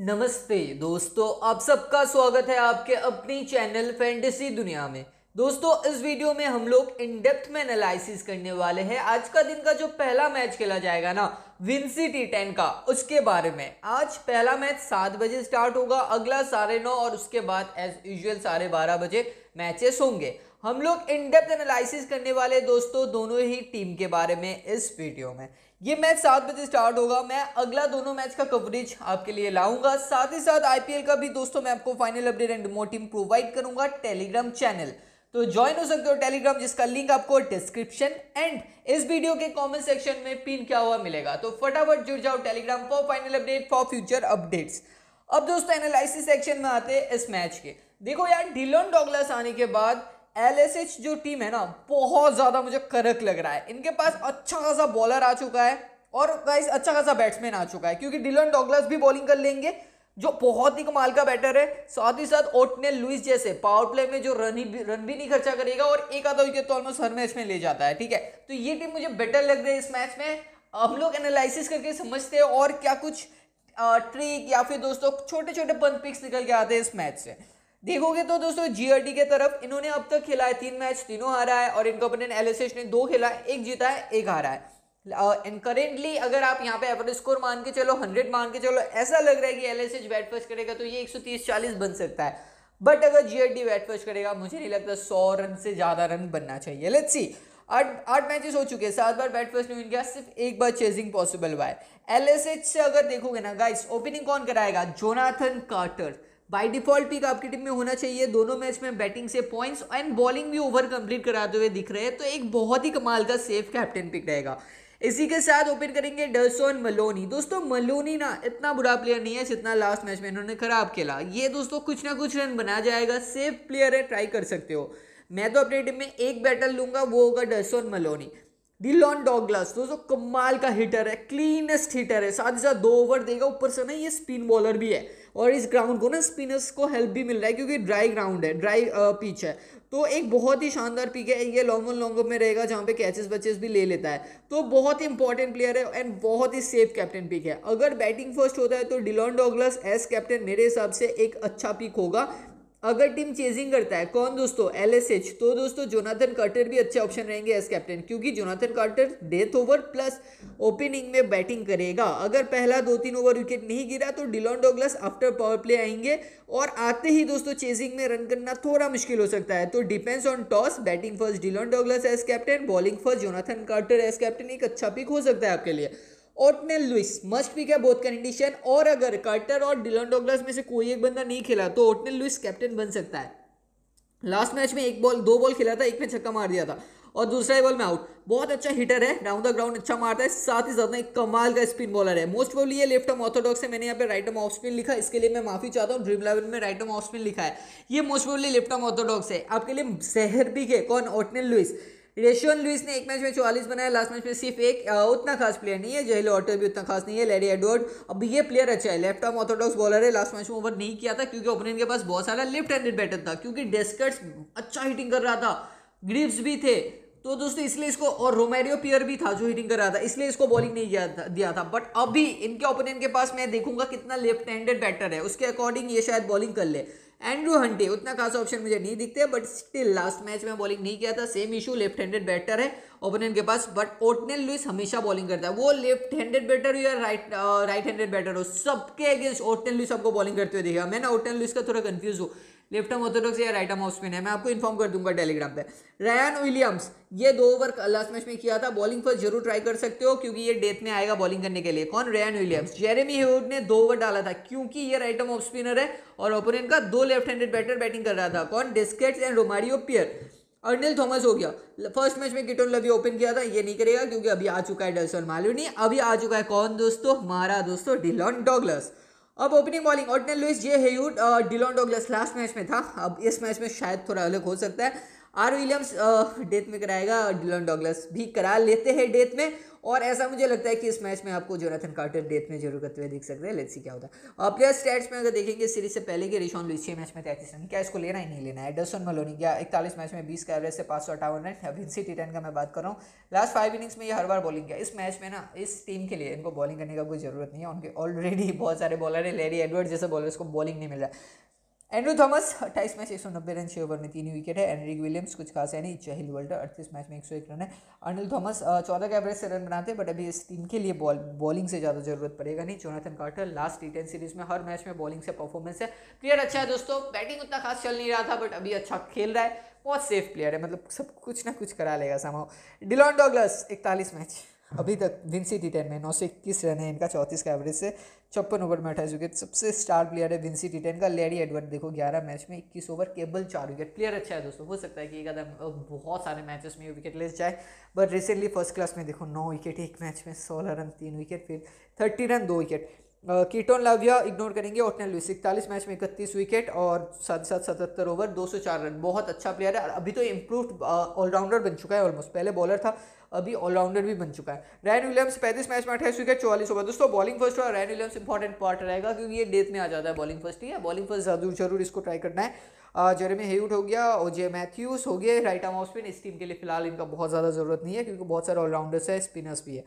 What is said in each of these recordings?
नमस्ते दोस्तों आप सबका स्वागत है आपके अपनी चैनल फैंटेसी दुनिया में दोस्तों इस वीडियो में हम लोग इन डेप्थ में एनालिसिस करने वाले हैं आज का दिन का जो पहला मैच खेला जाएगा ना विंसी टी टेन का उसके बारे में आज पहला मैच सात बजे स्टार्ट होगा अगला साढ़े नौ और उसके बाद एज यूजल साढ़े बारह बजे मैचेस होंगे हम लोग इन डेप्थ एनालिसिस करने वाले दोस्तों दोनों ही टीम के बारे में इस वीडियो में ये मैच सात बजे स्टार्ट होगा मैं अगला दोनों मैच का कवरेज आपके लिए लाऊंगा साथ ही साथ आईपीएल का भी दोस्तों मैं आपको final update and more team provide करूंगा टेलीग्राम चैनल तो ज्वाइन हो सकते हो टेलीग्राम जिसका लिंक आपको डिस्क्रिप्शन एंड इस वीडियो के कमेंट सेक्शन में पिन क्या हुआ मिलेगा तो फटाफट जुड़ जाओ Telegram for final update for future updates अब दोस्तों एनालिसिस सेक्शन में आते हैं इस मैच के देखो यार डिलोन डॉगलस आने के बाद एल जो टीम है ना बहुत ज़्यादा मुझे करक लग रहा है इनके पास अच्छा खासा बॉलर आ चुका है और गाइस अच्छा खासा बैट्समैन आ चुका है क्योंकि डिलोन डॉगलस भी बॉलिंग कर लेंगे जो बहुत ही कमाल का बैटर है साथ ही साथ ओटने लुइस जैसे पावर प्ले में जो रन ही रन भी नहीं खर्चा करेगा और एक आधा विकेट तो ऑलमोस्ट हर मैच में ले जाता है ठीक है तो ये टीम मुझे बेटर लग रही है इस मैच में हम लोग एनालिसिस करके समझते हैं और क्या कुछ ट्रिक या फिर दोस्तों छोटे छोटे पंथ पिक्स निकल के आते हैं इस मैच से देखोगे तो दोस्तों जीआरडी के तरफ इन्होंने अब तक खेला है तीन मैच तीनों हारा है और इनका अपने एलएसएच ने दो खेला है एक जीता है एक हारा है एंड uh, करेंटली अगर आप यहाँ पे एवरेज स्कोर मान के चलो हंड्रेड मान के चलो ऐसा लग रहा है कि L S H bat first करेगा तो ये एक सौ तीस चालीस बन सकता है बट अगर जी एड फर्स्ट करेगा मुझे नहीं लगता सौ रन से ज़्यादा रन बनना चाहिए लेट्स सी आठ आठ मैचेस हो चुके हैं सात बार बैट फर्स्ट नहीं गया सिर्फ एक बार चेजिंग पॉसिबल हुआ है एल एस एच से अगर देखोगे ना गाइस ओपनिंग कौन कराएगा Jonathan Carter by default pick आपकी टीम में होना चाहिए दोनों मैच में बैटिंग से पॉइंट्स एंड बॉलिंग भी ओवर कंप्लीट कराते हुए दिख रहे हैं तो एक बहुत ही कमाल का सेफ कैप्टन पिक रहेगा इसी के साथ ओपन करेंगे डरसोन मलोनी दोस्तों मलोनी ना इतना बुरा प्लेयर नहीं है जितना लास्ट मैच में इन्होंने खराब खेला ये दोस्तों कुछ ना कुछ रन बना जाएगा सेफ प्लेयर है ट्राई कर सकते हो मैं तो अपने टीम में एक बैटर लूंगा वो होगा डरसोन मलोनी डिलॉन डॉगलास दोस्तों कमाल का हिटर है क्लीनेस्ट हिटर है साथ ही साथ दो ओवर देगा ऊपर से ना ये स्पिन बॉलर भी है और इस ग्राउंड को ना स्पिनर्स को हेल्प भी मिल रहा है क्योंकि ड्राई ग्राउंड है ड्राई पिच है तो एक बहुत ही शानदार पिक है ये लॉन्ग ऑन लॉन्ग में रहेगा जहाँ पे कैचेस बचेस भी ले लेता है तो बहुत ही इंपॉर्टेंट प्लेयर है एंड बहुत ही सेफ कैप्टन पिक है अगर बैटिंग फर्स्ट होता है तो डिलॉन डॉगलस एस कैप्टन मेरे हिसाब से एक अच्छा पिक होगा अगर टीम चेजिंग करता है कौन दोस्तों एल तो दोस्तों जोनाथन कार्टर भी अच्छे ऑप्शन रहेंगे एस कैप्टन क्योंकि Jonathan Carter death over plus opening में बैटिंग करेगा अगर पहला दो तीन ओवर विकेट नहीं गिरा तो Dillon Douglas after power play आएंगे और आते ही दोस्तों चेजिंग में रन करना थोड़ा मुश्किल हो सकता है तो depends on toss batting first Dillon Douglas as captain bowling first Jonathan Carter as captain एक अच्छा पिक हो सकता है आपके लिए ओटनेल लुइस मस्ट पिक है बोथ कंडीशन और अगर कार्टर और डिलन डोगलास में से कोई एक बंदा नहीं खेला तो ओटनेल लुइस कैप्टन बन सकता है लास्ट मैच में एक बॉल दो बॉल खेला था एक में छक्का मार दिया था और दूसरा ही बॉल में आउट बहुत अच्छा हिटर है राउंड द ग्राउंड अच्छा मारता है साथ ही साथ एक कमाल का स्पिन बॉलर है मोस्ट प्रोबली ये लेफ्ट हम ऑर्थोडॉक्स है मैंने यहाँ पे राइट हम ऑफ स्पिन लिखा इसके लिए मैं माफी चाहता हूँ ड्रीम इलेवन में राइट हम ऑफ स्पिन लिखा है ये most probably left arm orthodox है आपके लिए शहर भी है कौन ओटनेल लुइस रेशियन लुइस ने एक मैच में चौवालीस बनाया लास्ट मैच में सिर्फ एक आ, उतना खास प्लेयर नहीं है जेहल ऑटर भी उतना खास नहीं है लेडी एडवर्ड अब ये प्लेयर अच्छा है लेफ्ट आर्म ऑर्थोडॉक्स बॉलर है लास्ट मैच में ओवर नहीं किया था क्योंकि ओपनिंग के पास बहुत सारा लेफ्ट हैंडेड बैटर था क्योंकि डेस्कर्ट्स अच्छा हिटिंग कर रहा था ग्रिप्स भी थे तो दोस्तों इसलिए इसको और रोमेरियो पियर भी था जो हिटिंग कर रहा था इसलिए इसको बॉलिंग नहीं किया था दिया था बट अभी इनके ओपोनेंट के पास मैं देखूंगा कितना लेफ्ट हैंडेड बैटर है उसके अकॉर्डिंग ये शायद बॉलिंग कर ले एंड्रू हंटे उतना खास ऑप्शन मुझे नहीं दिखते बट स्टिल लास्ट मैच में बॉलिंग नहीं किया था same issue left handed batter है ओपोनेंट के पास बट ओटनेल लुइस हमेशा बॉलिंग करता है वो लेफ्ट हैंडेड बैटर हो या राइट राइट हैंडेड बैटर हो सबके अगेंस्ट ओटनेल लुइस आपको बॉलिंग करते हुए देखा मैं ना ओटनेल लुइस का थोड़ा कन्फ्यूज हूँ लेफ्ट हम ऑर्थोडॉक्स या राइट हम ऑफ स्पिन है मैं आपको इन्फॉर्म कर दूंगा टेलीग्राम पे रैन विलियम्स ये दो ओवर लास्ट मैच में किया था बॉलिंग फर्स्ट जरूर ट्राई कर सकते हो क्योंकि ये डेथ में आएगा बॉलिंग करने के लिए कौन रैन विलियम्स जेरेमी हेवुड ने दो ओवर डाला था क्योंकि ये राइट आर्म ऑफ स्पिनर है और ओपोनेंट का दो लेफ्ट हैंडेड बैटर बैटिंग कर रहा था कौन डिस्केट and Romario Peart Arnel Thomas हो गया फर्स्ट मैच में किटोन लवी ओपन किया था ये नहीं करेगा क्योंकि अभी आ चुका है डेल्सन मालूनी अभी आ चुका है कौन दोस्तों हमारा दोस्तों डिलॉन डॉगलस अब opening bowling Othneil Lewis J Haywood Dillon Douglas last match में था अब इस मैच में शायद थोड़ा अलग हो सकता है आर विलियम्स डेथ में कराएगा डिलन डॉगलस भी करा लेते हैं डेथ में और ऐसा मुझे लगता है कि इस मैच में आपको जोनाथन कार्टर डेथ में जरूर करते हुए देख सकते हैं लेट्स सी क्या होता है प्लेयर स्टेट्स में अगर देखेंगे सीरीज से पहले के रिशॉन लुइस मैच में तैतीस रन क्या इसको लेना ही नहीं लेना है डसन मलोनी क्या इकतालीस मैच में बीस का एवरेज से पाँच सौ अठावन रन अभिनसी टी का मैं बात कर रहा हूँ लास्ट फाइव इनिंग्स में ये हर बार बॉलिंग किया इस मैच में ना इस टीम के लिए इनको बॉलिंग करने का कोई जरूरत नहीं है उनके ऑलरेडी बहुत सारे बॉलर है लेरी एडवर्ड जैसे बॉलर्स को बॉलिंग नहीं मिल रहा है एंड्रू थॉमस अट्ठाईस मैच एक सौ नब्बे रन छः ओवर में तीन विकेट है एनरिक विलियम्स कुछ खास है नहीं चहिल वर्ल्डर अड़तीस मैच में एक सौ एक रन है अनिल थॉमस चौदह के एवरेज से रन बनाते हैं बट अभी इस टीम के लिए बॉल बॉलिंग से ज़्यादा जरूरत पड़ेगा नहीं Jonathan Carter last T ten series में हर मैच में बॉलिंग से परफॉर्मेंस है प्लेयर अच्छा है दोस्तों बैटिंग उतना खास चल नहीं रहा था बट अभी अच्छा खेल रहा है बहुत सेफ प्लेयर है मतलब सब कुछ ना कुछ करा लेगा सामाओ डिलॉन डॉगलस इकतालीस मैच अभी तक विंसी टी टेन में नौ सौ इक्कीस रन है इनका चौंतीस का एवरेज से छप्पन ओवर में अठाई विकेट सबसे स्टार प्लेयर है विंसी टी टेन का लेडी एडवर्ड देखो ग्यारह मैच में इक्कीस ओवर केबल चार विकेट प्लेयर अच्छा है दोस्तों हो सकता है कि एक आधा बहुत सारे मैचेस में विकेट ले जाए बट रिसेंटली फर्स्ट क्लास में देखो नौ विकेट एक मैच में सोलह रन तीन विकेट फिर थर्टी रन दो विकेट कीटोन लाविया इग्नोर करेंगे ओटनल लुइस इकतालीस मैच में इकतीस विकेट और साथ साथ सतहत्तर ओवर दो सौ चार रन बहुत अच्छा प्लेयर है अभी तो इम्प्रूव ऑलराउंडर बन चुका है ऑलमोस्ट पहले बॉलर था अभी ऑलराउंडर भी बन चुका है रैन विलियम्स पैंतीस मैच में अट्ठाईस विकेट चौवालीस ओवर दोस्तों बॉलिंग फर्स्ट और रैन विलियम्स इंपॉर्टेंट पार्ट रहेगा क्योंकि ये डेथ में आ जाता है बॉलिंग फर्स्ट ही है बॉलिंग फर्स्ट जरूर जरूर इसको ट्राई करना है जेरेमी हेयूट हो गया और जे मैथ्यूज हो गए राइट आर्म ऑफ स्पिन इस टीम के लिए फिलहाल इनका बहुत ज़्यादा ज़रूरत नहीं है क्योंकि बहुत सारे ऑलराउंडर्स है स्पिनर्स भी है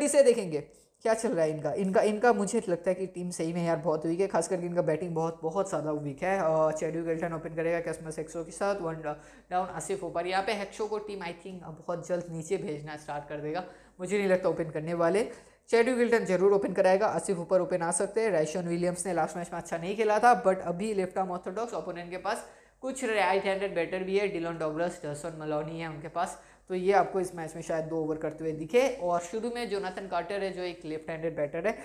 जी से देखेंगे क्या चल रहा है इनका इनका इनका मुझे लगता है कि टीम सही में यार बहुत वीक है खास करके इनका बैटिंग बहुत बहुत ज़्यादा वीक है चेडू गल्टन ओपन करेगा कस्मस एक्सो oh के साथ वन डाउन आसिफ ओपर यहाँ पे हेक्सो को टीम आई थिंक बहुत जल्द नीचे भेजना स्टार्ट कर देगा मुझे नहीं लगता ओपन करने वाले चेडू गिल्टन जरूर ओपन कराएगा आसिफ ऊपर ओपन आ सकते हैं रैशन विलियम्स ने लास्ट मैच में अच्छा नहीं खेला था बट अभी लेफ्ट आर्म ऑर्थोडॉक्स ओपोनेंट के पास कुछ राइट हैंडेड बैटर भी है डिलोन डॉगलस डसन मलोनी है उनके पास तो ये आपको इस मैच में शायद दो ओवर करते हुए दिखे और शुरू में जोनाथन कार्टर है जो एक लेफ्ट हैंडेड बैटर है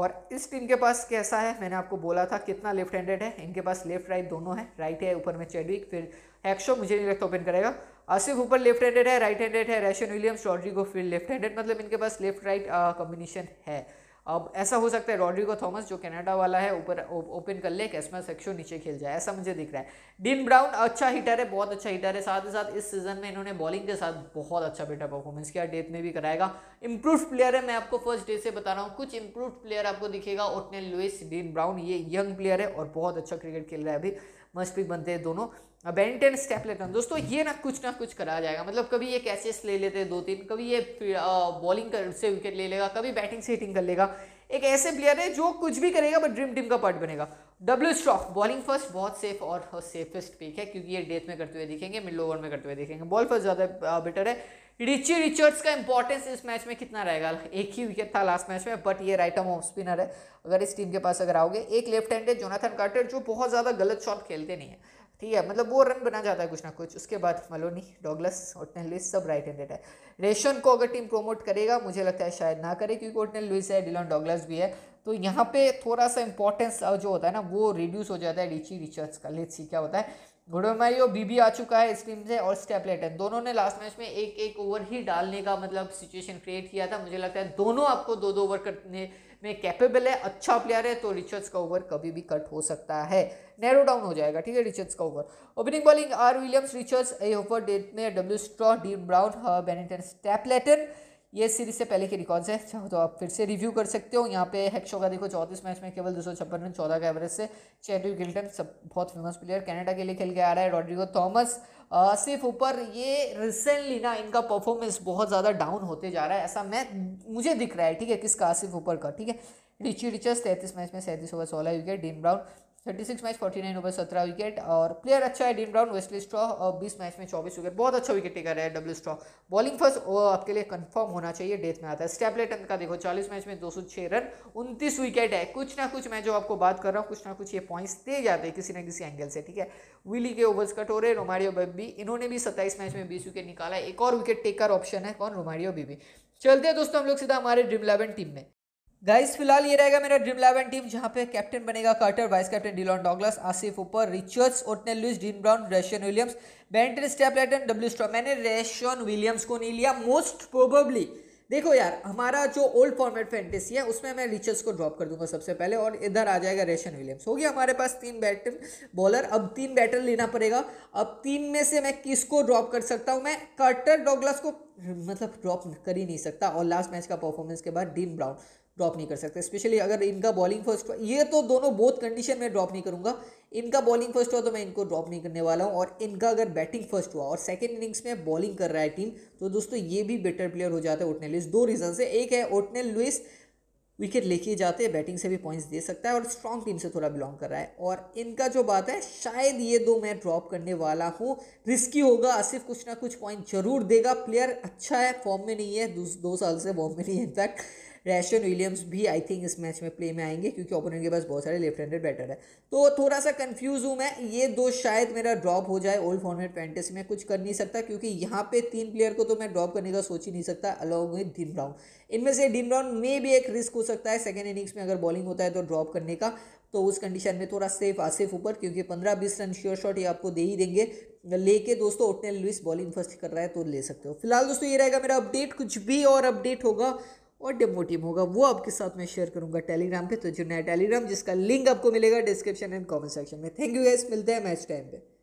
और इस टीम के पास कैसा है मैंने आपको बोला था कितना लेफ्ट हैंडेड है इनके पास लेफ्ट राइट दोनों है राइट है ऊपर में चेडविक फिर एक्शो मुझे नहीं लगता ओपन करेगा आसिफ ऊपर लेफ्ट हैंडेड है राइट हैंडेड है रैशन विलियम्स रॉड्रिगो फिर लेफ्ट हैंडेड मतलब इनके पास लेफ्ट राइट कॉम्बिनेशन है अब ऐसा हो सकता है रॉड्रिको थॉमस जो कनाडा वाला है ऊपर ओपन कर ले कैसमा सेक्शो नीचे खेल जाए ऐसा मुझे दिख रहा है डीन ब्राउन अच्छा हीटर है बहुत अच्छा हीटर है साथ ही साथ इस सीजन में इन्होंने बॉलिंग के साथ बहुत अच्छा बेटा परफॉर्मेंस किया डेथ में भी कराएगा इंप्रूव प्लेयर है मैं आपको फर्स्ट डे से बता रहा हूँ कुछ इंप्रूव प्लेयर आपको दिखेगा ओटने लुइस डीन ब्राउन ये यंग प्लेयर है और बहुत अच्छा क्रिकेट खेल रहा है अभी मस्ट पिक बनते हैं दोनों बेनिटन स्टेप लेते हैं दोस्तों ये ना कुछ ना कुछ करा जाएगा मतलब कभी ये कैचेस ले लेते हैं दो तीन कभी ये बॉलिंग कर से विकेट ले लेगा कभी बैटिंग से हिटिंग कर लेगा एक ऐसे प्लेयर है जो कुछ भी करेगा बट ड्रीम टीम का पार्ट बनेगा डब्ल्यू स्ट्रॉक बॉलिंग फर्स्ट बहुत सेफ और सेफेस्ट पिक है क्योंकि ये डेथ में करते हुए दिखेंगे मिडल ओवर में करते हुए दिखेंगे बॉल फर्स्ट ज़्यादा बेटर है रिची रिचर्ड्स का इंपॉर्टेंस इस मैच में कितना रहेगा एक ही विकेट था लास्ट मैच में बट ये राइट आर्म ऑफ स्पिनर है अगर इस टीम के पास अगर आओगे एक लेफ्ट हैंड है जोनाथन कार्टर जो बहुत ज़्यादा गलत शॉट खेलते नहीं है ठीक है मतलब वो रन बना जाता है कुछ ना कुछ उसके बाद मलोनी डॉगलस ओटनल लुइस सब राइट हैंडेड है रेशन को अगर टीम प्रोमोट करेगा मुझे लगता है शायद ना करे क्योंकि ओटनल लुइस है डिलॉन डॉगलस भी है तो यहाँ पे थोड़ा सा इंपॉर्टेंस जो होता है ना वो रिड्यूस हो जाता है रिची रिचर्ड्स का लेट्स सी क्या होता है घुड़मारी और बीबी आ चुका है इस टीम से और स्टेपलेटन दोनों ने लास्ट मैच में एक एक ओवर ही डालने का मतलब सिचुएशन क्रिएट किया था मुझे लगता है दोनों आपको दो दो ओवर करने में कैपेबल है अच्छा प्लेयर है तो रिचर्ड्स का ओवर कभी भी कट हो सकता है नैरो डाउन हो जाएगा ठीक है रिचर्ड्स का over opening bowling R Williams Richards एवर डेट में W Straw Dean Brown Beniton Stapleton ये सीरीज से पहले के रिकॉर्ड्स है अच्छा, तो आप फिर से रिव्यू कर सकते हो यहाँ पे हेक्शो का देखो चौंतीस मैच में केवल दो सौ छप्पन रन चौदह का एवरेज से चैटू गिल्टन सब बहुत फेमस प्लेयर कनाडा के लिए खेल के आ रहा है रॉड्रिगो थॉमस सिर्फ ऊपर ये रिसेंटली ना इनका परफॉर्मेंस बहुत ज़्यादा डाउन होते जा रहा है ऐसा मैं मुझे दिख रहा है ठीक है किसका आसिफ ऊपर का ठीक है रिची रिचर्स तैंतीस मैच में सैंतीस ओवर सोलह wicket Dean Brown thirty six match forty nine over सत्रह विकेट और प्लेयर अच्छा है डीन ब्राउन वेस्टली स्ट्रॉ और बीस मैच में चौबीस विकेट बहुत अच्छा विकेट टेकर है डब्ल्यू स्ट्रॉ बॉलिंग फर्स्ट वो आपके लिए कंफर्म होना चाहिए डेथ में आता है स्टैपलेटन का देखो चालीस मैच में दो सौ छः रन उनतीस विकेट है कुछ ना कुछ मैं जो आपको बात कर रहा हूँ कुछ ना कुछ ये पॉइंट्स दे जाते हैं किसी ना किसी एंगल से ठीक है विली के ओवर्स कट हो रहे रोमारियो बेबी इन्होंने भी सत्ताईस मैच में बीस विकेट निकाला एक और विकेट टेकर ऑप्शन है कौन रोमारियो बीबी चलते हैं दोस्तों हम लोग सीधा हमारे ड्रीम इलेवन टीम में गाइस फिलहाल ये रहेगा मेरा ड्रीम इलेवन टीम जहाँ पे कैप्टन बनेगा Carter vice captain Dillon Douglas Asif Hooper Richards Otney Lewis Dean Brown Rashan Williams Benton Stapleton W Straw मैंने रेशन विलियम्स को नहीं लिया मोस्ट प्रोबेबली देखो यार हमारा जो ओल्ड फॉर्मेट फैंटेसी है उसमें मैं रिचर्स को ड्रॉप कर दूंगा सबसे पहले और इधर आ जाएगा रेशन विलियम्स हो गया हमारे पास तीन बैटन बॉलर अब तीन बैटन लेना पड़ेगा अब तीन में से मैं किसको ड्रॉप कर सकता हूँ मैं कर्टर डॉगलस को मतलब ड्रॉप कर ही नहीं सकता और लास्ट मैच का परफॉर्मेंस के बाद डीन ब्राउन ड्रॉप नहीं कर सकते स्पेशली अगर इनका बॉलिंग फर्स्ट ये तो दोनों बोथ कंडीशन में ड्रॉप नहीं करूँगा इनका बॉलिंग फर्स्ट हुआ तो मैं इनको ड्रॉप नहीं करने वाला हूँ और इनका अगर बैटिंग फर्स्ट हुआ और सेकेंड इनिंग्स में बॉलिंग कर रहा है टीम तो दोस्तों ये भी बेटर प्लेयर हो जाता है ओटनेल लुइस दो रीज़न से एक है ओटनेल लुइस विकेट लेके जाते हैं बैटिंग से भी पॉइंट्स दे सकता है और स्ट्रॉन्ग टीम से थोड़ा बिलोंग कर रहा है और इनका जो बात है शायद ये दो मैं ड्रॉप करने वाला हूँ रिस्की होगा आसिफ कुछ ना कुछ पॉइंट जरूर देगा प्लेयर अच्छा है फॉर्म में नहीं है दो, दो साल से फॉर्म में नहीं है इनफैक्ट रैशन विलियम्स भी आई थिंक इस मैच में प्ले में आएंगे क्योंकि ओपोनेंट के पास बहुत सारे लेफ्ट हैंडेड बैटर है तो थोड़ा सा कन्फ्यूज हूँ मैं ये दो शायद मेरा ड्रॉप हो जाए ओल्ड फॉर्मेट फैंटेसी में कुछ कर नहीं सकता क्योंकि यहाँ पे तीन प्लेयर को तो मैं ड्रॉप करने का सोच ही नहीं सकता अलॉन्ग विद डिन ब्राउन इनमें से डिन ब्राउन में भी एक रिस्क हो सकता है सेकेंड इनिंग्स में अगर बॉलिंग होता है तो ड्रॉप करने का तो उस कंडीशन में थोड़ा सेफ आसिफ ऊपर क्योंकि पंद्रह बीस रन श्योर शॉट ये आपको दे ही देंगे लेके दोस्तों ओटनेल लुइस बॉलिंग फर्स्ट कर रहा है तो ले सकते हो फिलहाल दोस्तों ये रहेगा मेरा अपडेट कुछ भी और अपडेट होगा और डेमोटिव होगा वो आपके साथ मैं शेयर करूंगा टेलीग्राम पे तो जुड़ना है टेलीग्राम जिसका लिंक आपको मिलेगा डिस्क्रिप्शन एंड कमेंट सेक्शन में थैंक यू गैस मिलते हैं मैच टाइम पे